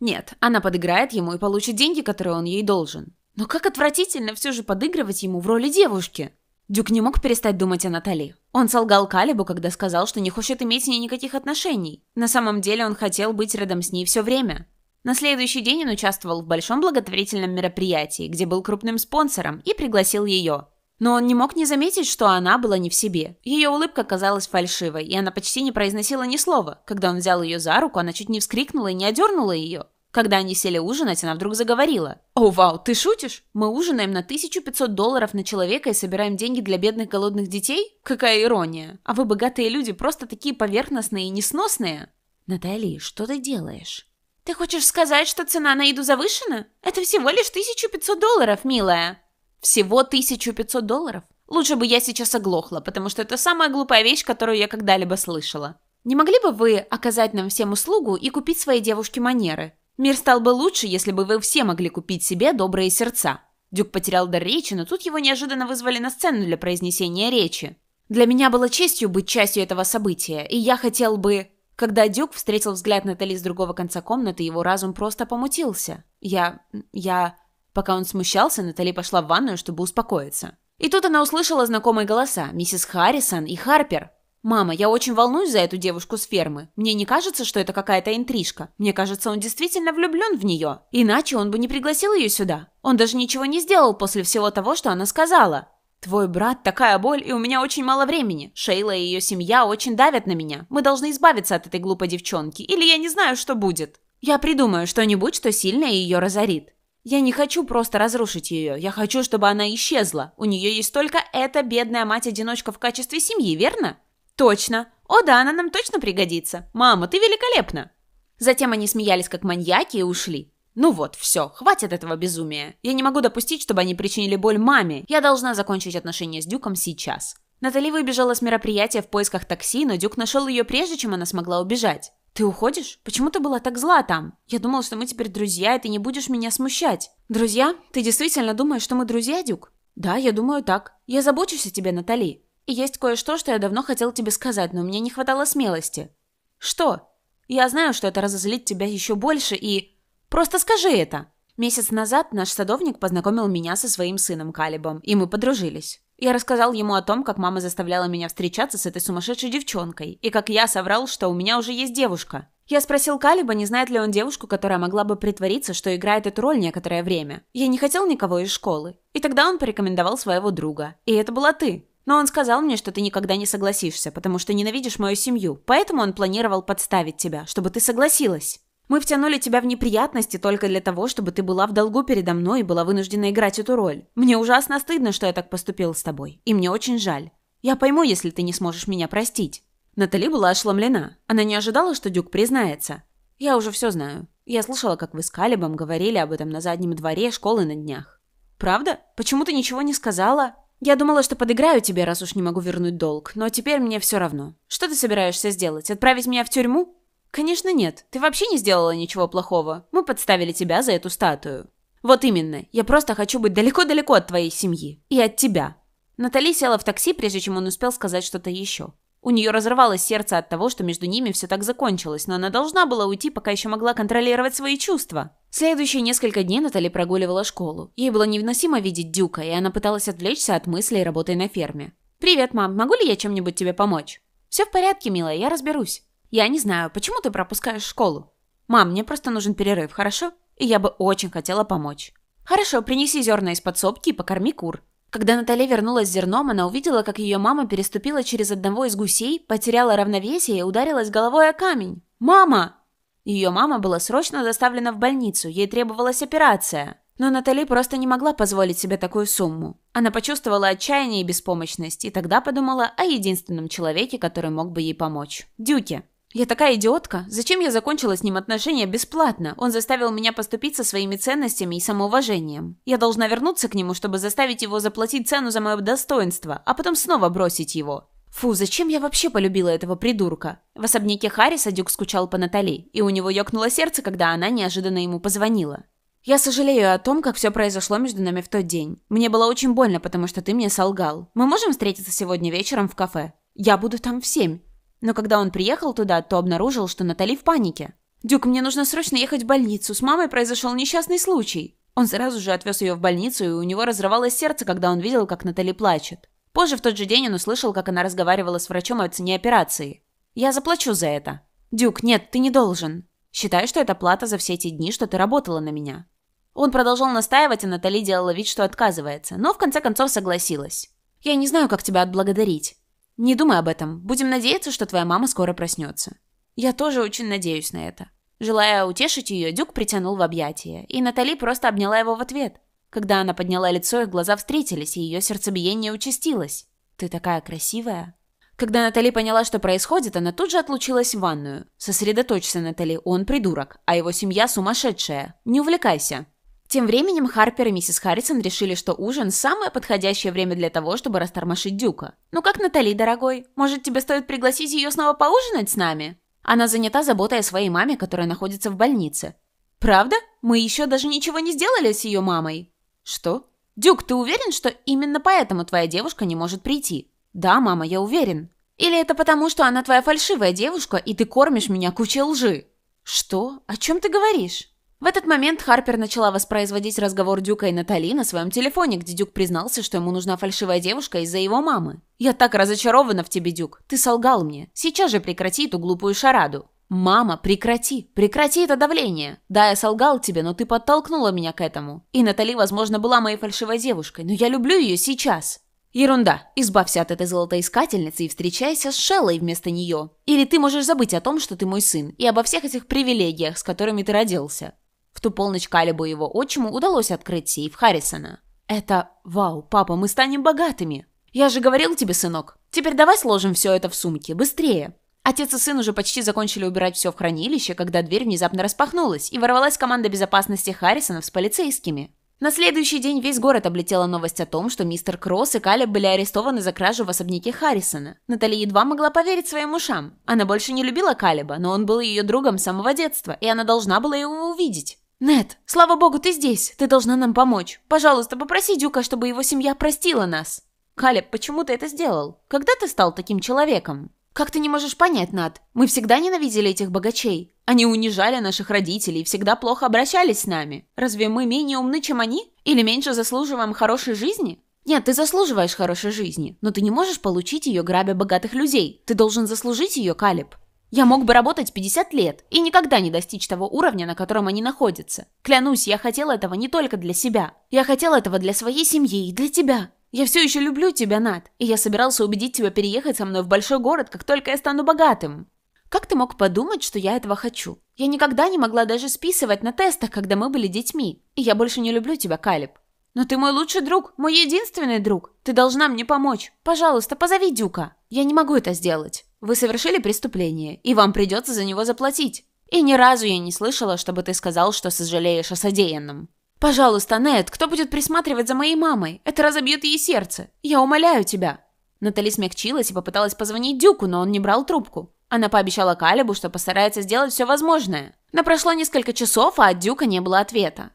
Нет, она подыграет ему и получит деньги, которые он ей должен. Но как отвратительно все же подыгрывать ему в роли девушки. Дюк не мог перестать думать о Натали. Он солгал Калибу, когда сказал, что не хочет иметь с ней никаких отношений. На самом деле он хотел быть рядом с ней все время. На следующий день он участвовал в большом благотворительном мероприятии, где был крупным спонсором и пригласил ее. Но он не мог не заметить, что она была не в себе. Ее улыбка казалась фальшивой, и она почти не произносила ни слова. Когда он взял ее за руку, она чуть не вскрикнула и не одернула ее. Когда они сели ужинать, она вдруг заговорила. «О, вау, ты шутишь? Мы ужинаем на 1500 долларов на человека и собираем деньги для бедных голодных детей? Какая ирония! А вы, богатые люди, просто такие поверхностные и несносные!» «Натали, что ты делаешь?» «Ты хочешь сказать, что цена на еду завышена? Это всего лишь 1500 долларов, милая!» Всего 1500 долларов? Лучше бы я сейчас оглохла, потому что это самая глупая вещь, которую я когда-либо слышала. Не могли бы вы оказать нам всем услугу и купить своей девушке манеры? Мир стал бы лучше, если бы вы все могли купить себе добрые сердца. Дюк потерял дар речи, но тут его неожиданно вызвали на сцену для произнесения речи. Для меня было честью быть частью этого события, и я хотел бы... Когда Дюк встретил взгляд Натали с другого конца комнаты, его разум просто помутился. Я... я... Пока он смущался, Натали пошла в ванную, чтобы успокоиться. И тут она услышала знакомые голоса – миссис Харрисон и Харпер. «Мама, я очень волнуюсь за эту девушку с фермы. Мне не кажется, что это какая-то интрижка. Мне кажется, он действительно влюблен в нее. Иначе он бы не пригласил ее сюда. Он даже ничего не сделал после всего того, что она сказала». «Твой брат – такая боль, и у меня очень мало времени. Шейла и ее семья очень давят на меня. Мы должны избавиться от этой глупой девчонки, или я не знаю, что будет. Я придумаю что-нибудь, что сильно ее разорит». Я не хочу просто разрушить ее. Я хочу, чтобы она исчезла. У нее есть только эта бедная мать-одиночка в качестве семьи, верно? Точно. О да, она нам точно пригодится. Мама, ты великолепна. Затем они смеялись как маньяки и ушли. Ну вот, все, хватит этого безумия. Я не могу допустить, чтобы они причинили боль маме. Я должна закончить отношения с Дюком сейчас. Натали выбежала с мероприятия в поисках такси, но Дюк нашел ее прежде, чем она смогла убежать. «Ты уходишь? Почему ты была так зла там? Я думал, что мы теперь друзья, и ты не будешь меня смущать». «Друзья? Ты действительно думаешь, что мы друзья, Дюк?» «Да, я думаю так. Я забочусь о тебе, Натали. И есть кое-что, что я давно хотел тебе сказать, но мне не хватало смелости». «Что?» «Я знаю, что это разозлит тебя еще больше, и...» «Просто скажи это!» Месяц назад наш садовник познакомил меня со своим сыном Калибом, и мы подружились. Я рассказал ему о том, как мама заставляла меня встречаться с этой сумасшедшей девчонкой, и как я соврал, что у меня уже есть девушка. Я спросил Калиба, не знает ли он девушку, которая могла бы притвориться, что играет эту роль некоторое время. Я не хотел никого из школы. И тогда он порекомендовал своего друга. И это была ты. Но он сказал мне, что ты никогда не согласишься, потому что ненавидишь мою семью. Поэтому он планировал подставить тебя, чтобы ты согласилась. Мы втянули тебя в неприятности только для того, чтобы ты была в долгу передо мной и была вынуждена играть эту роль. Мне ужасно стыдно, что я так поступил с тобой. И мне очень жаль. Я пойму, если ты не сможешь меня простить». Натали была ошеломлена. Она не ожидала, что Дюк признается. «Я уже все знаю. Я слышала, как вы с Калибом говорили об этом на заднем дворе школы на днях». «Правда? Почему ты ничего не сказала?» «Я думала, что подыграю тебе, раз уж не могу вернуть долг, но теперь мне все равно. Что ты собираешься сделать? Отправить меня в тюрьму?» «Конечно нет. Ты вообще не сделала ничего плохого. Мы подставили тебя за эту статую». «Вот именно. Я просто хочу быть далеко-далеко от твоей семьи. И от тебя». Натали села в такси, прежде чем он успел сказать что-то еще. У нее разрывалось сердце от того, что между ними все так закончилось, но она должна была уйти, пока еще могла контролировать свои чувства. Следующие несколько дней Натали прогуливала школу. Ей было невыносимо видеть Дюка, и она пыталась отвлечься от мыслей, работой на ферме. «Привет, мам. Могу ли я чем-нибудь тебе помочь?» «Все в порядке, милая, я разберусь». Я не знаю, почему ты пропускаешь школу? Мам, мне просто нужен перерыв, хорошо? И я бы очень хотела помочь. Хорошо, принеси зерна из подсобки и покорми кур. Когда Натали вернулась с зерном, она увидела, как ее мама переступила через одного из гусей, потеряла равновесие и ударилась головой о камень. «Мама!» Ее мама была срочно доставлена в больницу, ей требовалась операция. Но Натали просто не могла позволить себе такую сумму. Она почувствовала отчаяние и беспомощность, и тогда подумала о единственном человеке, который мог бы ей помочь – Дюке. Я такая идиотка. Зачем я закончила с ним отношения бесплатно? Он заставил меня поступить со своими ценностями и самоуважением. Я должна вернуться к нему, чтобы заставить его заплатить цену за мое достоинство, а потом снова бросить его. Фу, зачем я вообще полюбила этого придурка? В особняке Харриса Дюк скучал по Натали, и у него ёкнуло сердце, когда она неожиданно ему позвонила. Я сожалею о том, как все произошло между нами в тот день. Мне было очень больно, потому что ты мне солгал. Мы можем встретиться сегодня вечером в кафе? Я буду там в семь. Но когда он приехал туда, то обнаружил, что Натали в панике. «Дюк, мне нужно срочно ехать в больницу. С мамой произошел несчастный случай». Он сразу же отвез ее в больницу, и у него разрывалось сердце, когда он видел, как Натали плачет. Позже в тот же день он услышал, как она разговаривала с врачом о цене операции. «Я заплачу за это». «Дюк, нет, ты не должен. Считаю, что это плата за все эти дни, что ты работала на меня». Он продолжал настаивать, а Натали делала вид, что отказывается, но в конце концов согласилась. «Я не знаю, как тебя отблагодарить. «Не думай об этом. Будем надеяться, что твоя мама скоро проснется». «Я тоже очень надеюсь на это». Желая утешить ее, Дюк притянул в объятия, и Натали просто обняла его в ответ. Когда она подняла лицо, их глаза встретились, и ее сердцебиение участилось. «Ты такая красивая!» Когда Натали поняла, что происходит, она тут же отлучилась в ванную. «Сосредоточься, Натали, он придурок, а его семья сумасшедшая. Не увлекайся!» Тем временем Харпер и миссис Харрисон решили, что ужин – самое подходящее время для того, чтобы растормошить Дюка. «Ну как, Натали, дорогой, может, тебе стоит пригласить ее снова поужинать с нами?» Она занята заботой о своей маме, которая находится в больнице. «Правда? Мы еще даже ничего не сделали с ее мамой!» «Что? Дюк, ты уверен, что именно поэтому твоя девушка не может прийти?» «Да, мама, я уверен». «Или это потому, что она твоя фальшивая девушка, и ты кормишь меня кучей лжи?» «Что? О чем ты говоришь?» В этот момент Харпер начала воспроизводить разговор Дюка и Натали на своем телефоне, где Дюк признался, что ему нужна фальшивая девушка из-за его мамы. «Я так разочарована в тебе, Дюк. Ты солгал мне. Сейчас же прекрати эту глупую шараду». «Мама, прекрати! Прекрати это давление! Да, я солгал тебе, но ты подтолкнула меня к этому. И Натали, возможно, была моей фальшивой девушкой, но я люблю ее сейчас!» Ерунда. Избавься от этой золотоискательницы и встречайся с Шеллой вместо нее. Или ты можешь забыть о том, что ты мой сын, и обо всех этих привилегиях, с которыми ты родился. В ту полночь Калибу и его отчиму удалось открыть сейф Харрисона. «Это... Вау, папа, мы станем богатыми!» «Я же говорил тебе, сынок! Теперь давай сложим все это в сумке, быстрее!» Отец и сын уже почти закончили убирать все в хранилище, когда дверь внезапно распахнулась, и ворвалась команда безопасности Харрисонов с полицейскими. На следующий день весь город облетела новость о том, что мистер Кросс и Калеб были арестованы за кражу в особняке Харрисона. Наталья едва могла поверить своим ушам. Она больше не любила Калеба, но он был ее другом с самого детства, и она должна была его увидеть. «Нет, слава богу, ты здесь. Ты должна нам помочь. Пожалуйста, попроси Дюка, чтобы его семья простила нас». «Калеб, почему ты это сделал? Когда ты стал таким человеком?» «Как ты не можешь понять, Над? Мы всегда ненавидели этих богачей. Они унижали наших родителей и всегда плохо обращались с нами. Разве мы менее умны, чем они? Или меньше заслуживаем хорошей жизни?» Нет, ты заслуживаешь хорошей жизни, но ты не можешь получить ее, грабя богатых людей. Ты должен заслужить ее, Калиб. Я мог бы работать 50 лет и никогда не достичь того уровня, на котором они находятся. Клянусь, я хотел этого не только для себя. Я хотел этого для своей семьи и для тебя. Я все еще люблю тебя, Над, и я собирался убедить тебя переехать со мной в большой город, как только я стану богатым. Как ты мог подумать, что я этого хочу? Я никогда не могла даже списывать на тестах, когда мы были детьми. И я больше не люблю тебя, Калиб. Но ты мой лучший друг, мой единственный друг. Ты должна мне помочь. Пожалуйста, позови Дюка. Я не могу это сделать. Вы совершили преступление, и вам придется за него заплатить. И ни разу я не слышала, чтобы ты сказал, что сожалеешь о содеянном. Пожалуйста, Нед, кто будет присматривать за моей мамой? Это разобьет ей сердце. Я умоляю тебя. Натали смягчилась и попыталась позвонить Дюку, но он не брал трубку. Она пообещала Калибу, что постарается сделать все возможное. Но прошло несколько часов, а от Дюка не было ответа.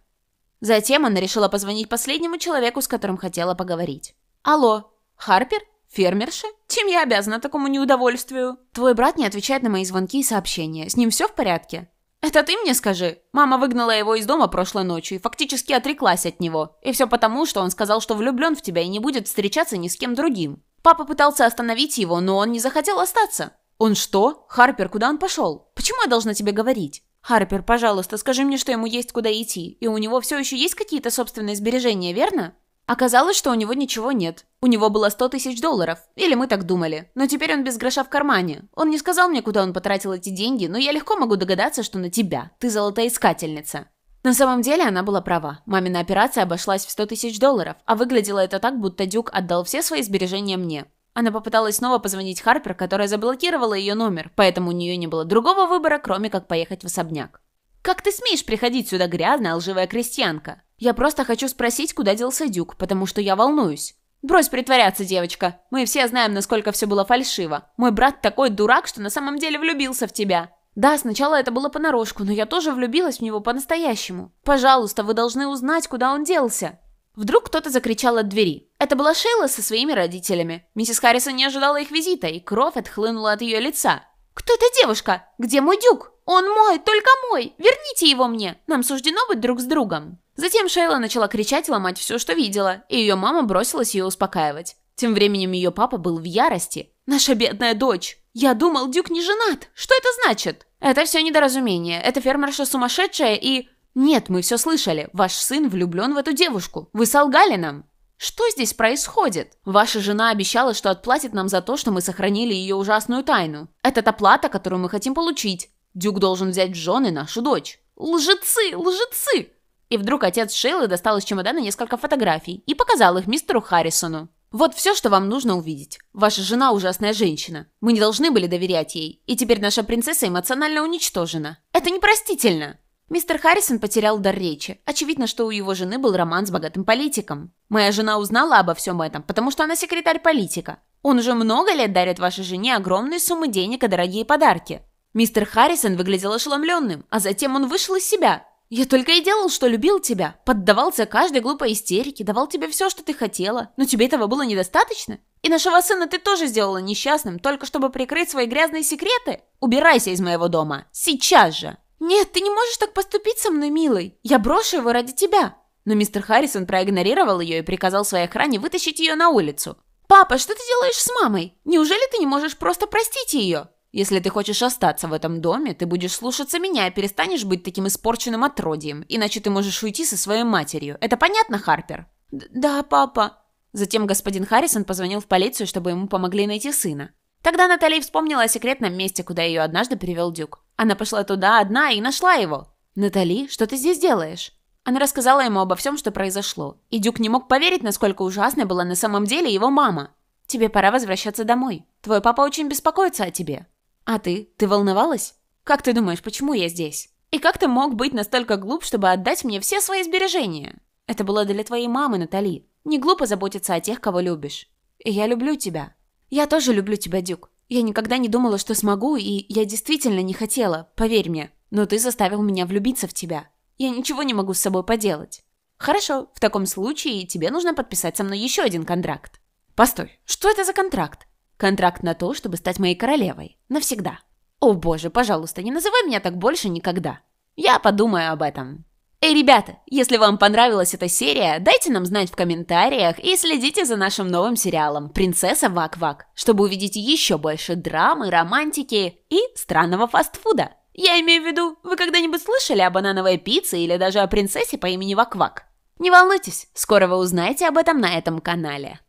Затем она решила позвонить последнему человеку, с которым хотела поговорить. «Алло, Харпер?» «Фермерша? Чем я обязана такому неудовольствию?» «Твой брат не отвечает на мои звонки и сообщения. С ним все в порядке?» «Это ты мне скажи?» Мама выгнала его из дома прошлой ночью и фактически отреклась от него. И все потому, что он сказал, что влюблен в тебя и не будет встречаться ни с кем другим. Папа пытался остановить его, но он не захотел остаться. «Он что? Харпер, куда он пошел? Почему я должна тебе говорить?» «Харпер, пожалуйста, скажи мне, что ему есть куда идти, и у него все еще есть какие-то собственные сбережения, верно?» Оказалось, что у него ничего нет. У него было 100 тысяч долларов. Или мы так думали. Но теперь он без гроша в кармане. Он не сказал мне, куда он потратил эти деньги, но я легко могу догадаться, что на тебя. Ты золотоискательница. На самом деле она была права. Мамина операция обошлась в 100 тысяч долларов, а выглядело это так, будто Дюк отдал все свои сбережения мне. Она попыталась снова позвонить Харпер, которая заблокировала ее номер, поэтому у нее не было другого выбора, кроме как поехать в особняк. «Как ты смеешь приходить сюда, грязная лживая крестьянка?» Я просто хочу спросить, куда делся Дюк, потому что я волнуюсь. Брось притворяться, девочка. Мы все знаем, насколько все было фальшиво. Мой брат такой дурак, что на самом деле влюбился в тебя. Да, сначала это было понарошку, но я тоже влюбилась в него по-настоящему. Пожалуйста, вы должны узнать, куда он делся. Вдруг кто-то закричал от двери. Это была Шейла со своими родителями. Миссис Харрисон не ожидала их визита, и кровь отхлынула от ее лица. «Кто эта девушка? Где мой дюк? Он мой, только мой! Верните его мне! Нам суждено быть друг с другом!» Затем Шейла начала кричать и ломать все, что видела, и ее мама бросилась ее успокаивать. Тем временем ее папа был в ярости. «Наша бедная дочь! Я думал, Дюк не женат! Что это значит?» «Это все недоразумение. Это фермерша сумасшедшая и...» «Нет, мы все слышали. Ваш сын влюблен в эту девушку. Вы солгали нам!» «Что здесь происходит? Ваша жена обещала, что отплатит нам за то, что мы сохранили ее ужасную тайну. Это та плата, которую мы хотим получить. Дюк должен взять в жены нашу дочь». «Лжецы! Лжецы!» И вдруг отец Шейлы достал из чемодана несколько фотографий и показал их мистеру Харрисону. «Вот все, что вам нужно увидеть. Ваша жена – ужасная женщина. Мы не должны были доверять ей. И теперь наша принцесса эмоционально уничтожена. Это непростительно!» Мистер Харрисон потерял дар речи. Очевидно, что у его жены был роман с богатым политиком. Моя жена узнала обо всем этом, потому что она секретарь политика. Он уже много лет дарит вашей жене огромные суммы денег и дорогие подарки. Мистер Харрисон выглядел ошеломленным, а затем он вышел из себя. Я только и делал, что любил тебя, поддавался каждой глупой истерике, давал тебе все, что ты хотела, но тебе этого было недостаточно? И нашего сына ты тоже сделала несчастным, только чтобы прикрыть свои грязные секреты? Убирайся из моего дома! Сейчас же!» «Нет, ты не можешь так поступить со мной, милый! Я брошу его ради тебя!» Но мистер Харрисон проигнорировал ее и приказал своей охране вытащить ее на улицу. «Папа, что ты делаешь с мамой? Неужели ты не можешь просто простить ее?» Если ты хочешь остаться в этом доме, ты будешь слушаться меня и перестанешь быть таким испорченным отродьем, иначе ты можешь уйти со своей матерью. Это понятно, Харпер?» «Да, папа». Затем господин Харрисон позвонил в полицию, чтобы ему помогли найти сына. Тогда Натали вспомнила о секретном месте, куда ее однажды привел Дюк. Она пошла туда одна и нашла его. «Натали, что ты здесь делаешь?» Она рассказала ему обо всем, что произошло. И Дюк не мог поверить, насколько ужасной была на самом деле его мама. «Тебе пора возвращаться домой. Твой папа очень беспокоится о тебе». А ты? Ты волновалась? Как ты думаешь, почему я здесь? И как ты мог быть настолько глуп, чтобы отдать мне все свои сбережения? Это было для твоей мамы, Натали. Не глупо заботиться о тех, кого любишь. И я люблю тебя. Я тоже люблю тебя, Дюк. Я никогда не думала, что смогу, и я действительно не хотела, поверь мне. Но ты заставил меня влюбиться в тебя. Я ничего не могу с собой поделать. Хорошо, в таком случае тебе нужно подписать со мной еще один контракт. Постой, что это за контракт? Контракт на то, чтобы стать моей королевой. Навсегда. О боже, пожалуйста, не называй меня так больше никогда. Я подумаю об этом. Эй, ребята, если вам понравилась эта серия, дайте нам знать в комментариях и следите за нашим новым сериалом «Принцесса Вак-Вак», чтобы увидеть еще больше драмы, романтики и странного фастфуда. Я имею в виду, вы когда-нибудь слышали о банановой пицце или даже о принцессе по имени Вак-Вак? Не волнуйтесь, скоро вы узнаете об этом на этом канале.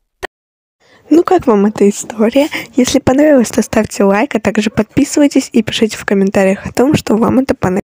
Ну как вам эта история? Если понравилось, то ставьте лайк, а также подписывайтесь и пишите в комментариях о том, что вам это понравилось.